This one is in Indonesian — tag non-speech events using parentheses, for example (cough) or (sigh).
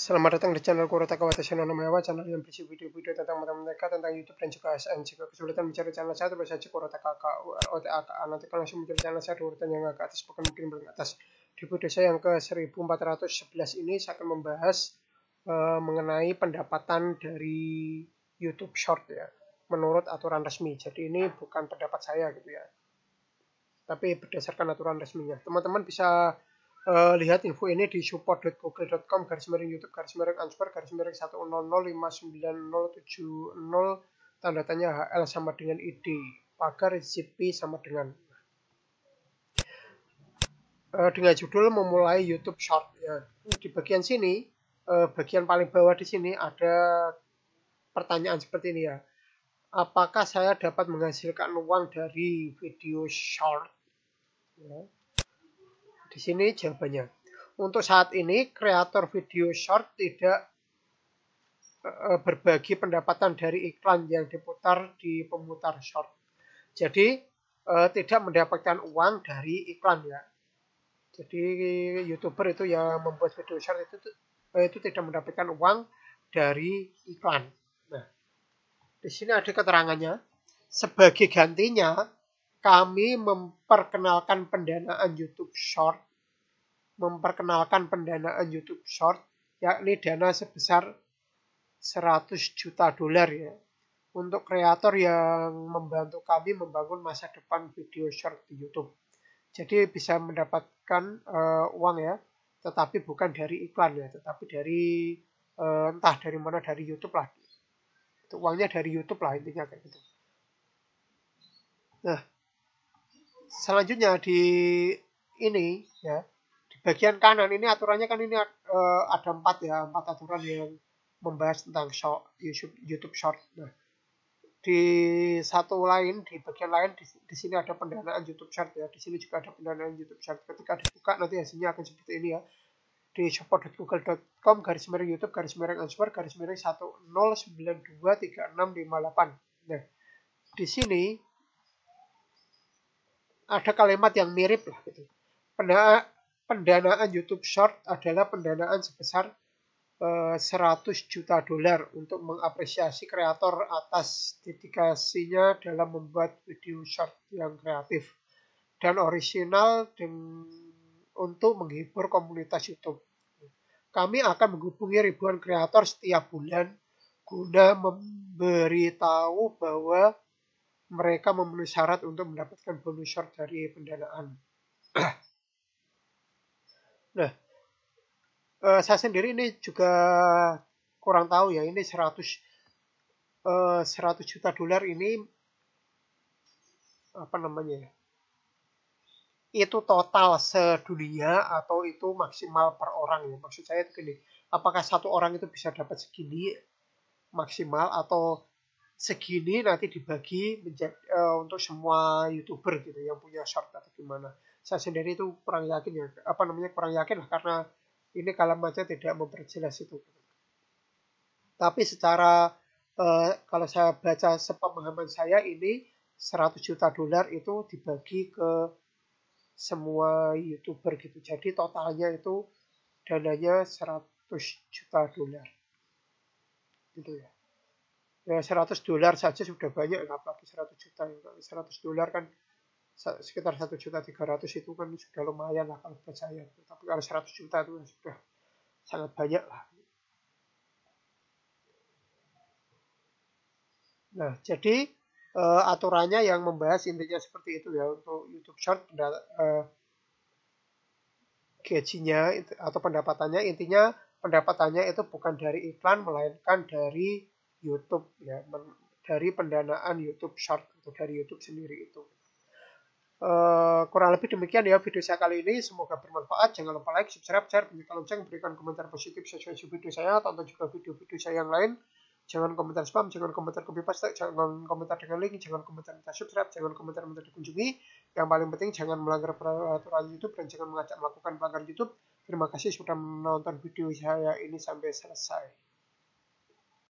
Selamat datang di channel Kurotaka Watashi no Namayawa, channel yang berisi video-video tentang mereka, tentang YouTube, dan juga ASN. Jika kesulitan mencari channel saya, tulis saja Kurotaka OTAK. Nanti kalau langsung mencari channel saya urutan yang agak atas, bukan mungkin paling atas. Di video saya yang ke 1411 ini, saya akan membahas uh, mengenai pendapatan dari YouTube Short ya, menurut aturan resmi. Jadi ini bukan pendapat saya gitu ya, tapi berdasarkan aturan resminya. Teman-teman bisa Uh, lihat info ini di support.google.com garis miring youtube garis miring answer garis miring 1005970 tanda tanya HL sama dengan ID pagar CP sama dengan uh, dengan judul memulai YouTube short ya di bagian sini uh, bagian paling bawah di sini ada pertanyaan seperti ini ya apakah saya dapat menghasilkan uang dari video short ya di sini jawabannya. Untuk saat ini, kreator video short tidak eh, berbagi pendapatan dari iklan yang diputar di pemutar short. Jadi, eh, tidak mendapatkan uang dari iklan ya. Jadi, YouTuber itu yang membuat video short itu, eh, itu tidak mendapatkan uang dari iklan. Nah, di sini ada keterangannya. Sebagai gantinya, kami memperkenalkan pendanaan YouTube Short, memperkenalkan pendanaan YouTube Short, yakni dana sebesar 100 juta dolar ya, untuk kreator yang membantu kami membangun masa depan video short di YouTube. Jadi bisa mendapatkan uh, uang ya, tetapi bukan dari iklan ya, tetapi dari uh, entah dari mana dari YouTube lah. Itu uangnya dari YouTube lah intinya kayak gitu. Nah, selanjutnya di ini ya di bagian kanan ini aturannya kan ini uh, ada empat ya empat aturan yang membahas tentang short, YouTube YouTube Short. Nah di satu lain di bagian lain di, di sini ada pendanaan YouTube Short ya di sini juga ada pendanaan YouTube Short ketika dibuka nanti hasilnya akan seperti ini ya di support.google.com garis miring YouTube garis miring answer garis miring 3658 nah di sini ada kalimat yang mirip lah gitu. pendanaan YouTube Short adalah pendanaan sebesar 100 eh, juta dolar untuk mengapresiasi kreator atas dedikasinya dalam membuat video short yang kreatif dan orisinal dan untuk menghibur komunitas YouTube. Kami akan menghubungi ribuan kreator setiap bulan guna memberitahu bahwa mereka memenuhi syarat untuk mendapatkan bonus short dari pendanaan. (clears throat) nah, eh, saya sendiri ini juga kurang tahu ya, ini 100 eh, 100 juta dolar ini apa namanya ya? Itu total sedunia atau itu maksimal per orang ya? Maksud saya itu gini, apakah satu orang itu bisa dapat segini maksimal atau segini nanti dibagi menjadi uh, untuk semua youtuber gitu yang punya short atau gimana saya sendiri itu kurang yakin ya apa namanya kurang yakin lah karena ini kalam aja tidak memperjelas itu tapi secara uh, kalau saya baca sepemahaman saya ini 100 juta dolar itu dibagi ke semua youtuber gitu jadi totalnya itu dananya 100 juta dolar gitu ya 100 dolar saja sudah banyak apalagi 100 juta 100 dolar kan sekitar 1 juta 300 itu kan sudah lumayan lah kalau buat saya tapi kalau 100 juta itu kan sudah sangat banyak lah nah jadi uh, aturannya yang membahas intinya seperti itu ya untuk YouTube Short uh, gajinya atau pendapatannya intinya pendapatannya itu bukan dari iklan melainkan dari YouTube ya dari pendanaan YouTube Short atau dari YouTube sendiri itu. Uh, kurang lebih demikian ya video saya kali ini. Semoga bermanfaat. Jangan lupa like, subscribe, share, tekan lonceng, berikan komentar positif sesuai video saya. Tonton juga video-video saya yang lain. Jangan komentar spam, jangan komentar copy paste, jangan komentar dengan link, jangan komentar minta subscribe, jangan komentar minta dikunjungi. Yang paling penting jangan melanggar peraturan YouTube dan jangan mengajak melakukan pelanggaran YouTube. Terima kasih sudah menonton video saya ini sampai selesai.